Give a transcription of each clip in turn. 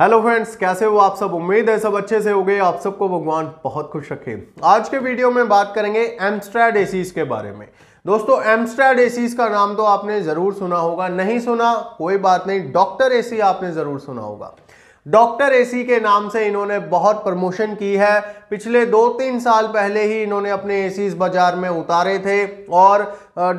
hello friends कैसे हो आप सब उम्मीद है सब अच्छे से हो गए आप सबको भगवान बहुत खुश रखे आज के वीडियो में बात करेंगे एम्स्ट्रैड एसीज के बारे में दोस्तों एम्स्ट्रैड एसीज का नाम तो आपने ज़रूर सुना होगा नहीं सुना कोई बात नहीं डॉक्टर एसी आपने ज़रूर सुना होगा डॉक्टर एसी के नाम से इन्होंने बहुत प्रमोशन की है पिछले दो तीन साल पहले ही इन्होंने अपने एसीज बाज़ार में उतारे थे और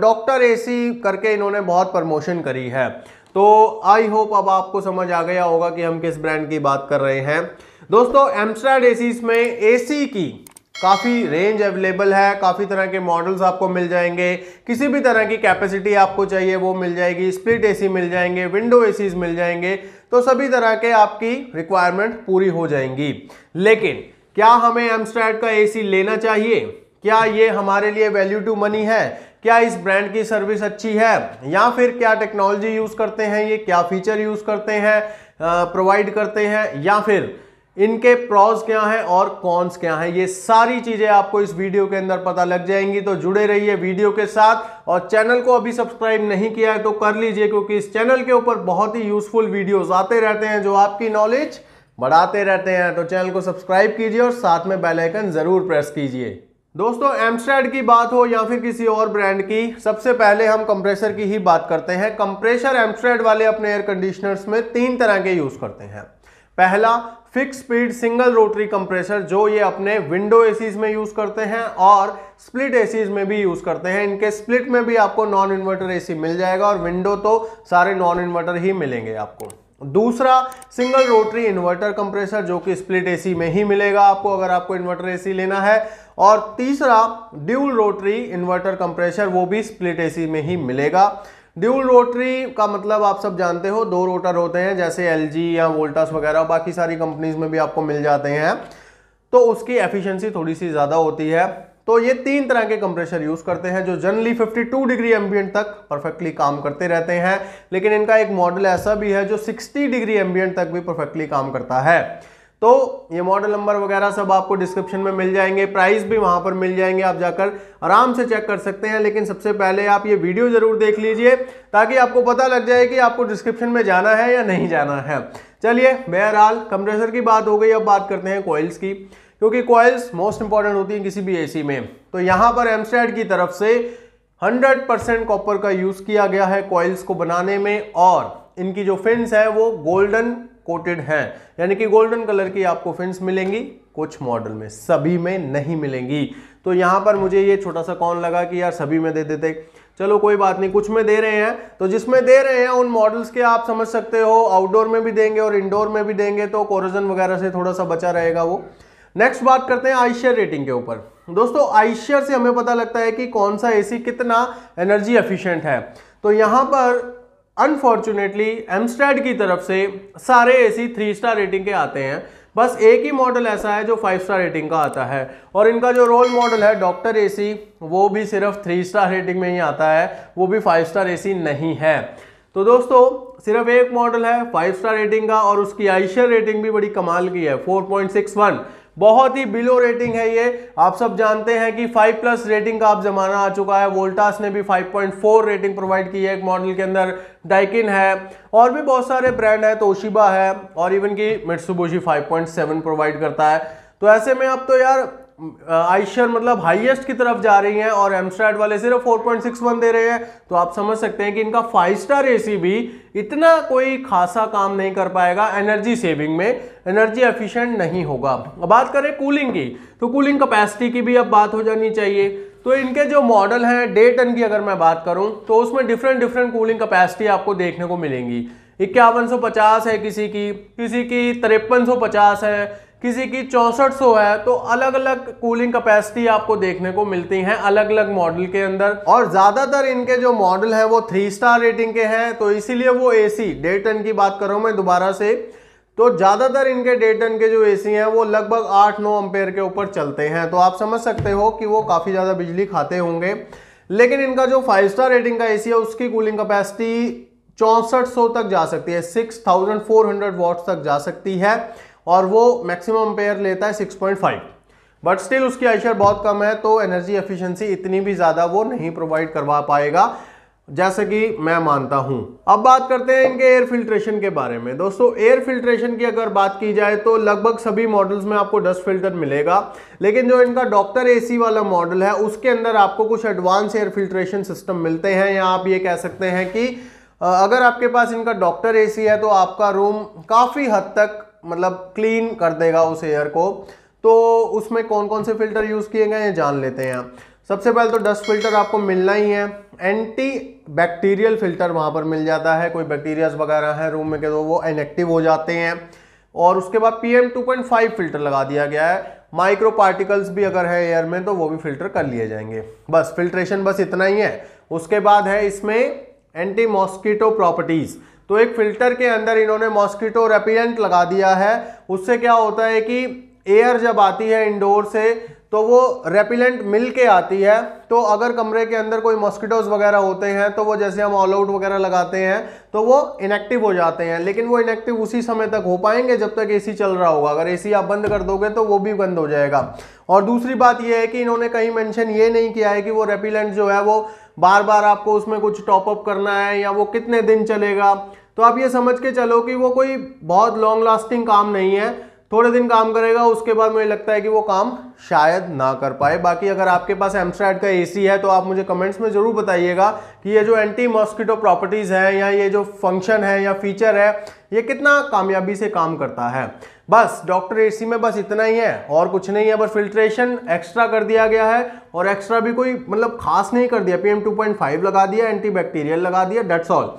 डॉक्टर एसी करके इन्होंने बहुत प्रमोशन करी है तो आई होप अब आपको समझ आ गया होगा कि हम किस ब्रांड की बात कर रहे हैं दोस्तों एम्स्ट्राड एसीस में एसी की काफ़ी रेंज अवेलेबल है काफ़ी तरह के मॉडल्स आपको मिल जाएंगे किसी भी तरह की कैपेसिटी आपको चाहिए वो मिल जाएगी स्प्लिट एसी मिल जाएंगे विंडो एसीज मिल जाएंगे तो सभी तरह के आपकी रिक्वायरमेंट पूरी हो जाएंगी लेकिन क्या हमें एमस्ट्रैड का एसी लेना चाहिए क्या ये हमारे लिए वैल्यू टू मनी है क्या इस ब्रांड की सर्विस अच्छी है या फिर क्या टेक्नोलॉजी यूज़ करते हैं ये क्या फीचर यूज़ करते हैं प्रोवाइड करते हैं या फिर इनके प्रॉज क्या हैं और कॉन्स क्या हैं ये सारी चीज़ें आपको इस वीडियो के अंदर पता लग जाएंगी तो जुड़े रहिए वीडियो के साथ और चैनल को अभी सब्सक्राइब नहीं किया है तो कर लीजिए क्योंकि इस चैनल के ऊपर बहुत ही यूज़फुल वीडियोस आते रहते हैं जो आपकी नॉलेज बढ़ाते रहते हैं तो चैनल को सब्सक्राइब कीजिए और साथ में बेलाइकन ज़रूर प्रेस कीजिए दोस्तों एम्स्टर्ड की बात हो या फिर किसी और ब्रांड की सबसे पहले हम कंप्रेसर की ही बात करते हैं कंप्रेसर एम्स्टर्ड वाले अपने एयर कंडीशनर्स में तीन तरह के यूज़ करते हैं पहला fix speed single rotary compressor जो ये अपने विंडो एसीज में यूज़ करते हैं और स्प्लिट एसीज में भी यूज़ करते हैं इनके स्प्लिट में भी आपको नॉन इन्वर्टर एसी मिल जाएगा और विंडो तो सारे नॉन इन्वर्टर ही मिलेंगे आपको दूसरा सिंगल रोटरी इन्वर्टर कंप्रेसर जो कि स्प्लिट एसी में ही मिलेगा आपको अगर आपको इन्वर्टर एसी लेना है और तीसरा ड्यूल रोटरी इन्वर्टर कंप्रेसर वो भी स्प्लिट एसी में ही मिलेगा ड्यूल रोटरी का मतलब आप सब जानते हो दो रोटर होते हैं जैसे एल या वोल्टास वगैरह बाकी सारी कंपनीज में भी आपको मिल जाते हैं तो उसकी एफिशिएंसी थोड़ी सी ज़्यादा होती है तो ये तीन तरह के कंप्रेशर यूज करते हैं जो जनरली 52 डिग्री एम्बियंट तक परफेक्टली काम करते रहते हैं लेकिन इनका एक मॉडल ऐसा भी है जो 60 डिग्री एम्बियंट तक भी परफेक्टली काम करता है तो ये मॉडल नंबर वगैरह सब आपको डिस्क्रिप्शन में मिल जाएंगे प्राइस भी वहां पर मिल जाएंगे आप जाकर आराम से चेक कर सकते हैं लेकिन सबसे पहले आप ये वीडियो ज़रूर देख लीजिए ताकि आपको पता लग जाए कि आपको डिस्क्रिप्शन में जाना है या नहीं जाना है चलिए बहरहाल कंप्रेसर की बात हो गई अब बात करते हैं कॉइल्स की क्योंकि कॉइल्स मोस्ट इंपॉर्टेंट होती हैं किसी भी एसी में तो यहां पर एमस्टैड की तरफ से 100% परसेंट कॉपर का यूज़ किया गया है कॉइल्स को बनाने में और इनकी जो फिन्स है वो गोल्डन कोटेड हैं यानी कि गोल्डन कलर की आपको फिन्स मिलेंगी कुछ मॉडल में सभी में नहीं मिलेंगी तो यहां पर मुझे ये छोटा सा कौन लगा कि यार सभी में दे देते चलो कोई बात नहीं कुछ में दे रहे हैं तो जिसमें दे रहे हैं उन मॉडल्स के आप समझ सकते हो आउटडोर में भी देंगे और इंडोर में भी देंगे तो कोरोजन वगैरह से थोड़ा सा बचा रहेगा वो नेक्स्ट बात करते हैं आईशेयर रेटिंग के ऊपर दोस्तों आईशेयर से हमें पता लगता है कि कौन सा एसी कितना एनर्जी एफिशिएंट है तो यहाँ पर अनफॉर्चुनेटली एमस्टैड की तरफ से सारे एसी थ्री स्टार रेटिंग के आते हैं बस एक ही मॉडल ऐसा है जो फाइव स्टार रेटिंग का आता है और इनका जो रोल मॉडल है डॉक्टर एसी वो भी सिर्फ थ्री स्टार रेटिंग में ही आता है वो भी फाइव स्टार एसी नहीं है तो दोस्तों सिर्फ एक मॉडल है फाइव स्टार रेटिंग का और उसकी आईशियर रेटिंग भी बड़ी कमाल की है 4.61 बहुत ही बिलो रेटिंग है ये आप सब जानते हैं कि 5 प्लस रेटिंग का आप जमाना आ चुका है वोल्टास ने भी 5.4 रेटिंग प्रोवाइड की है एक मॉडल के अंदर डाइकिन है और भी बहुत सारे ब्रांड है तोशिबा है और इवन की मिट्सुबोशी 5.7 प्रोवाइड करता है तो ऐसे में अब तो यार आइशर मतलब हाईएस्ट की तरफ जा रही हैं और एमस्ट्राइड वाले सिर्फ 4.61 दे रहे हैं तो आप समझ सकते हैं कि इनका फाइव स्टार एसी भी इतना कोई खासा काम नहीं कर पाएगा एनर्जी सेविंग में एनर्जी एफिशिएंट नहीं होगा अब बात करें कूलिंग की तो कूलिंग कैपेसिटी की भी अब बात हो जानी चाहिए तो इनके जो मॉडल हैं डे टन की अगर मैं बात करूँ तो उसमें डिफरेंट डिफरेंट कूलिंग कैपेसिटी आपको देखने को मिलेंगी इक्यावन है किसी की किसी की तिरपन है किसी की चौंसठ सौ है तो अलग अलग कूलिंग कैपेसिटी आपको देखने को मिलती हैं अलग अलग मॉडल के अंदर और ज़्यादातर इनके जो मॉडल है वो थ्री स्टार रेटिंग के हैं तो इसीलिए वो एसी सी टन की बात कर रहा हूँ मैं दोबारा से तो ज़्यादातर इनके डे टन के जो एसी हैं वो लगभग आठ नौ अम्पेयर के ऊपर चलते हैं तो आप समझ सकते हो कि वो काफ़ी ज़्यादा बिजली खाते होंगे लेकिन इनका जो फाइव स्टार रेटिंग का सी है उसकी कूलिंग कैपेसिटी चौंसठ तक जा सकती है six thousand four hundred watts तक जा सकती है और वो मैक्सिमम पेयर लेता है 6.5 बट स्टिल उसकी आइशर बहुत कम है तो एनर्जी एफिशिएंसी इतनी भी ज़्यादा वो नहीं प्रोवाइड करवा पाएगा जैसे कि मैं मानता हूँ अब बात करते हैं इनके एयर फिल्ट्रेशन के बारे में दोस्तों एयर फिल्ट्रेशन की अगर बात की जाए तो लगभग सभी मॉडल्स में आपको डस्ट फिल्टर मिलेगा लेकिन जो इनका डॉक्टर एसी वाला मॉडल है उसके अंदर आपको कुछ एडवांस एयर फिल्ट्रेशन सिस्टम मिलते हैं या आप ये कह सकते हैं कि अगर आपके पास इनका डॉक्टर ए है तो आपका रूम काफ़ी हद तक मतलब क्लीन कर देगा उस एयर को तो उसमें कौन कौन से फ़िल्टर यूज़ किए गए हैं जान लेते हैं सबसे पहले तो डस्ट फिल्टर आपको मिलना ही है एंटी बैक्टीरियल फिल्टर वहाँ पर मिल जाता है कोई बैक्टीरियाज वगैरह है रूम में के तो वो इनएक्टिव हो जाते हैं और उसके बाद P M two point five filter लगा दिया गया है माइक्रो पार्टिकल्स भी अगर है एयर में तो वो भी फिल्टर कर लिए जाएंगे बस फिल्ट्रेशन बस इतना ही है उसके बाद है इसमें एंटी मॉस्किटो प्रॉपर्टीज़ तो एक फिल्टर के अंदर इन्होंने मॉस्किटो रेपिडेंट लगा दिया है उससे क्या होता है कि एयर जब आती है इंडोर से तो वो रेपिलेंट मिल के आती है तो अगर कमरे के अंदर कोई मॉस्किटोज वगैरह होते हैं तो वो जैसे हम ऑल आउट वगैरह लगाते हैं तो वो इनएक्टिव हो जाते हैं लेकिन वो इनएक्टिव उसी समय तक हो पाएंगे जब तक एसी चल रहा होगा अगर एसी आप बंद कर दोगे तो वो भी बंद हो जाएगा और दूसरी बात ये है कि इन्होंने कहीं मैंशन ये नहीं किया है कि वो रेपिलेंट जो है वो बार बार आपको उसमें कुछ टॉपअप करना है या वो कितने दिन चलेगा तो आप ये समझ के चलो कि वो कोई बहुत लॉन्ग लास्टिंग काम नहीं है थोड़े दिन काम करेगा उसके बाद मुझे लगता है कि वो काम शायद ना कर पाए बाकी अगर आपके पास एमस्ट्राइड का एसी है तो आप मुझे कमेंट्स में ज़रूर बताइएगा कि ये जो एंटी मॉस्किटो प्रॉपर्टीज़ हैं या ये जो फंक्शन है या फीचर है ये कितना कामयाबी से काम करता है बस डॉक्टर एसी में बस इतना ही है और कुछ नहीं है बस फिल्ट्रेशन एक्स्ट्रा कर दिया गया है और एक्स्ट्रा भी कोई मतलब खास नहीं कर दिया पी एम लगा दिया एंटी लगा दिया डेट्स ऑल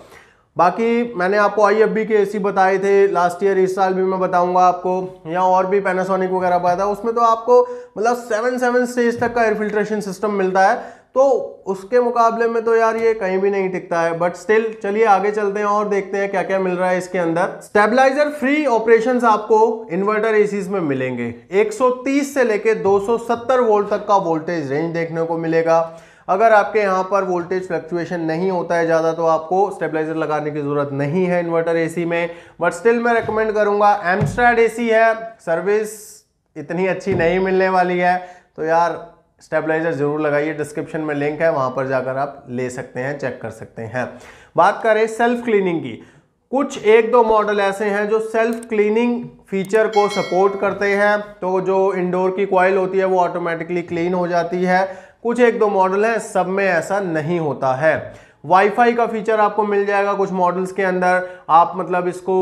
बाकी मैंने आपको आई के एसी बताए थे लास्ट ईयर इस साल भी मैं बताऊंगा आपको या और भी पैनासोनिक वगैरह बताया उसमें तो आपको मतलब सेवन सेवन स्टेज तक का एयर फिल्ट्रेशन सिस्टम मिलता है तो उसके मुकाबले में तो यार ये कहीं भी नहीं टिकता है बट स्टिल चलिए आगे चलते हैं और देखते हैं क्या क्या मिल रहा है इसके अंदर स्टेबलाइजर फ्री ऑपरेशन आपको इन्वर्टर ए में मिलेंगे एक से लेकर दो वोल्ट तक का वोल्टेज रेंज देखने को मिलेगा अगर आपके यहाँ पर वोल्टेज फ्लक्चुएशन नहीं होता है ज़्यादा तो आपको स्टेबलाइजर लगाने की ज़रूरत नहीं है इन्वर्टर एसी में बट स्टिल मैं रिकमेंड करूँगा एमस्ट्रैड एसी है सर्विस इतनी अच्छी नहीं मिलने वाली है तो यार स्टेबलाइजर जरूर लगाइए डिस्क्रिप्शन में लिंक है वहाँ पर जाकर आप ले सकते हैं चेक कर सकते हैं बात करें सेल्फ क्लीनिंग की कुछ एक दो मॉडल ऐसे हैं जो सेल्फ क्लीनिंग फीचर को सपोर्ट करते हैं तो जो इंडोर की कॉयल होती है वो ऑटोमेटिकली क्लीन हो जाती है कुछ एक दो मॉडल हैं सब में ऐसा नहीं होता है वाईफाई का फीचर आपको मिल जाएगा कुछ मॉडल्स के अंदर आप मतलब इसको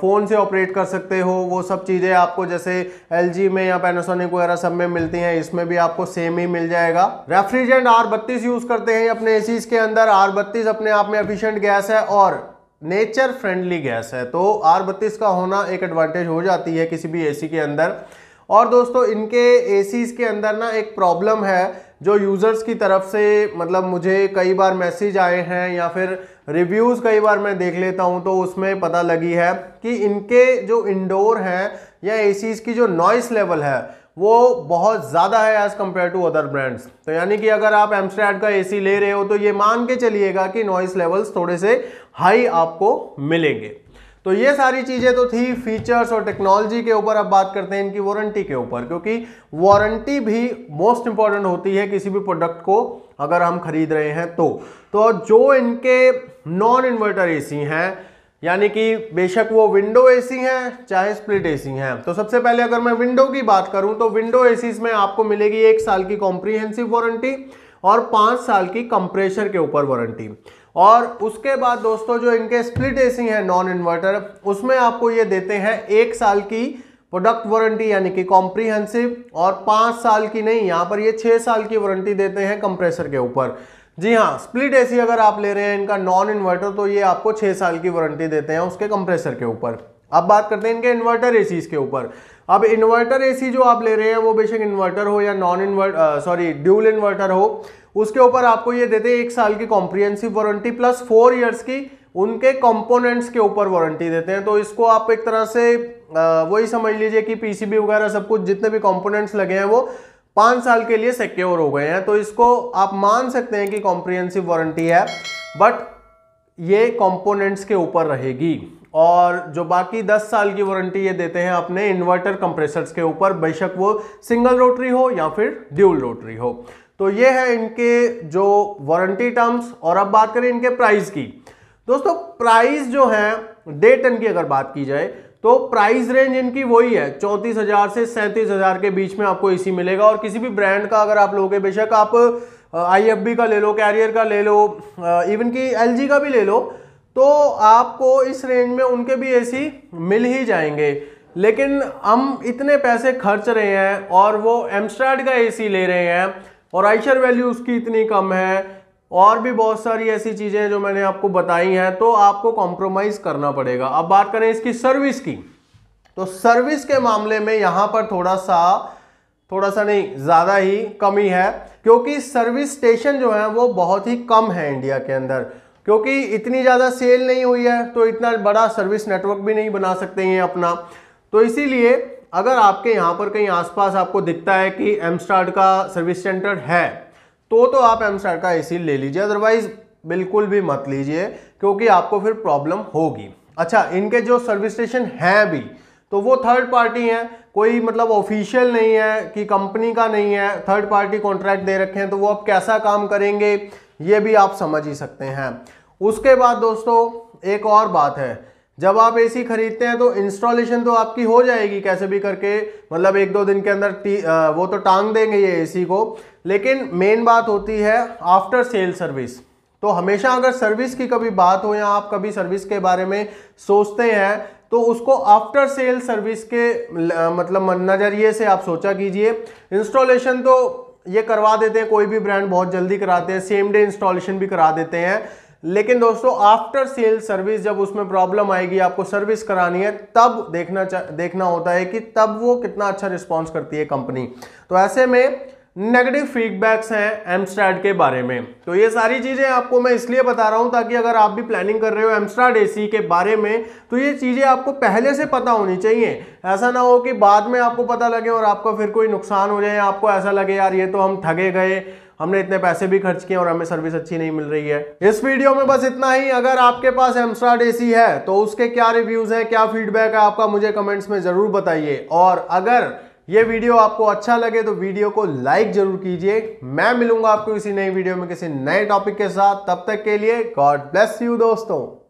फ़ोन से ऑपरेट कर सकते हो वो सब चीज़ें आपको जैसे एल में या पैनासोनिक वगैरह सब में मिलती हैं इसमें भी आपको सेम ही मिल जाएगा रेफ्रिजरेंट आर बत्तीस यूज़ करते हैं अपने ए के अंदर आर बत्तीस अपने आप में एफिशेंट गैस है और नेचर फ्रेंडली गैस है तो आर बत्तीस का होना एक एडवांटेज हो जाती है किसी भी एसी के अंदर और दोस्तों इनके एसीज के अंदर ना एक प्रॉब्लम है जो यूज़र्स की तरफ से मतलब मुझे कई बार मैसेज आए हैं या फिर रिव्यूज़ कई बार मैं देख लेता हूँ तो उसमें पता लगी है कि इनके जो इंडोर हैं या ए की जो नॉइस लेवल है वो बहुत ज़्यादा है as compare to other brands तो यानी कि अगर आप एम्स्टैड का एसी ले रहे हो तो ये मान के चलिएगा कि नॉइस लेवल्स थोड़े से हाई आपको मिलेंगे तो ये सारी चीज़ें तो थी फीचर्स और टेक्नोलॉजी के ऊपर अब बात करते हैं इनकी वारंटी के ऊपर क्योंकि वारंटी भी मोस्ट इंपॉर्टेंट होती है किसी भी प्रोडक्ट को अगर हम खरीद रहे हैं तो तो जो इनके नॉन इन्वर्टर एसी हैं यानी कि बेशक वो विंडो एसी हैं चाहे स्प्लिट एसी हैं तो सबसे पहले अगर मैं विंडो की बात करूं तो विंडो एसी में आपको मिलेगी एक साल की कॉम्प्रीहेंसिव वारंटी और पाँच साल की कंप्रेशर के ऊपर वारंटी और उसके बाद दोस्तों जो इनके स्प्लिट एसी है नॉन इन्वर्टर उसमें आपको ये देते हैं एक साल की प्रोडक्ट वारंटी यानी कि कॉम्प्रीहेंसिव और पाँच साल की नहीं यहाँ पर ये छः साल की वारंटी देते हैं कंप्रेसर के ऊपर जी हाँ स्प्लिट एसी अगर आप ले रहे हैं इनका नॉन इन्वर्टर तो ये आपको छः साल की वारंटी देते हैं उसके कंप्रेसर के ऊपर अब बात करते हैं इनके इन्वर्टर एसीज के ऊपर अब इन्वर्टर एसी जो आप ले रहे हैं वो बेशक इन्वर्टर हो या non invert sorry dual inverter हो उसके ऊपर आपको ये देते हैं एक साल की comprehensive warranty plus four years की उनके कंपोनेंट्स के ऊपर वारंटी देते हैं तो इसको आप एक तरह से वही समझ लीजिए कि पीसीबी वगैरह सब कुछ जितने भी कंपोनेंट्स लगे हैं वो पाँच साल के लिए सिक्योर हो गए हैं तो इसको आप मान सकते हैं कि कॉम्प्रिहेंसिव वारंटी है बट ये कंपोनेंट्स के ऊपर रहेगी और जो बाकी 10 साल की वारंटी ये देते हैं अपने इन्वर्टर कंप्रेसर्स के ऊपर बेशक वो सिंगल रोटरी हो या फिर ड्यूल रोटरी हो तो ये है इनके जो वारंटी टर्म्स और अब बात करें इनके प्राइस की दोस्तों प्राइस जो है डे टन की अगर बात की जाए तो प्राइस रेंज इनकी वही है चौंतीस हजार से सैंतीस हजार के बीच में आपको इसी मिलेगा और किसी भी ब्रांड का अगर आप लोगे बेशक आप आई एफ बी का ले लो कैरियर का ले लो इवन की एल जी का भी ले लो तो आपको इस रेंज में उनके भी एसी मिल ही जाएंगे लेकिन हम इतने पैसे खर्च रहे हैं और वो एमस्टार्ड का एसी ले रहे हैं और आइशर वैल्यू उसकी इतनी कम है और भी बहुत सारी ऐसी चीज़ें जो मैंने आपको बताई हैं तो आपको कॉम्प्रोमाइज़ करना पड़ेगा अब बात करें इसकी सर्विस की तो सर्विस के मामले में यहाँ पर थोड़ा सा थोड़ा सा नहीं ज़्यादा ही कमी है क्योंकि सर्विस स्टेशन जो है वो बहुत ही कम है इंडिया के अंदर क्योंकि इतनी ज़्यादा सेल नहीं हुई है तो इतना बड़ा सर्विस नेटवर्क भी नहीं बना सकते हैं अपना तो इसीलिए अगर आपके यहाँ पर कहीं आसपास आपको दिखता है कि एमस्टार्ट का सर्विस सेंटर है तो तो आप एमस्टार्ट का ए ले लीजिए अदरवाइज़ बिल्कुल भी मत लीजिए क्योंकि आपको फिर प्रॉब्लम होगी अच्छा इनके जो सर्विस स्टेशन हैं भी तो वो थर्ड पार्टी हैं कोई मतलब ऑफिशियल नहीं है कि कंपनी का नहीं है थर्ड पार्टी कॉन्ट्रैक्ट दे रखे हैं तो वो आप कैसा काम करेंगे ये भी आप समझ ही सकते हैं उसके बाद दोस्तों एक और बात है जब आप एसी खरीदते हैं तो इंस्टॉलेशन तो आपकी हो जाएगी कैसे भी करके मतलब एक दो दिन के अंदर वो तो टांग देंगे ये एसी को लेकिन मेन बात होती है आफ्टर सेल सर्विस तो हमेशा अगर सर्विस की कभी बात हो या आप कभी सर्विस के बारे में सोचते हैं तो उसको आफ्टर सेल सर्विस के मतलब नज़रिए से आप सोचा कीजिए इंस्टॉलेशन तो ये करवा देते हैं कोई भी ब्रांड बहुत जल्दी कराते हैं सेम डे इंस्टॉलेशन भी करा देते हैं लेकिन दोस्तों आफ्टर सेल सर्विस जब उसमें प्रॉब्लम आएगी आपको सर्विस करानी है तब देखना देखना होता है कि तब वो कितना अच्छा रिस्पॉन्स करती है कंपनी तो ऐसे में नेगेटिव फीडबैक्स हैं एमस्ट्रैड के बारे में तो ये सारी चीज़ें आपको मैं इसलिए बता रहा हूँ ताकि अगर आप भी प्लानिंग कर रहे हो एमस्टार्ड एसी के बारे में तो ये चीज़ें आपको पहले से पता होनी चाहिए ऐसा ना हो कि बाद में आपको पता लगे और आपका फिर कोई नुकसान हो जाए आपको ऐसा लगे यार ये तो हम ठगे गए हमने इतने पैसे भी खर्च किए और हमें सर्विस अच्छी नहीं मिल रही है इस वीडियो में बस इतना ही अगर आपके पास एमस्टार्ड एसी है तो उसके क्या रिव्यूज़ हैं क्या फीडबैक है आपका मुझे कमेंट्स में ज़रूर बताइए और अगर ये वीडियो आपको अच्छा लगे तो वीडियो को लाइक जरूर कीजिए मैं मिलूंगा आपको किसी नई वीडियो में किसी नए टॉपिक के साथ तब तक के लिए गॉड ब्लेस यू दोस्तों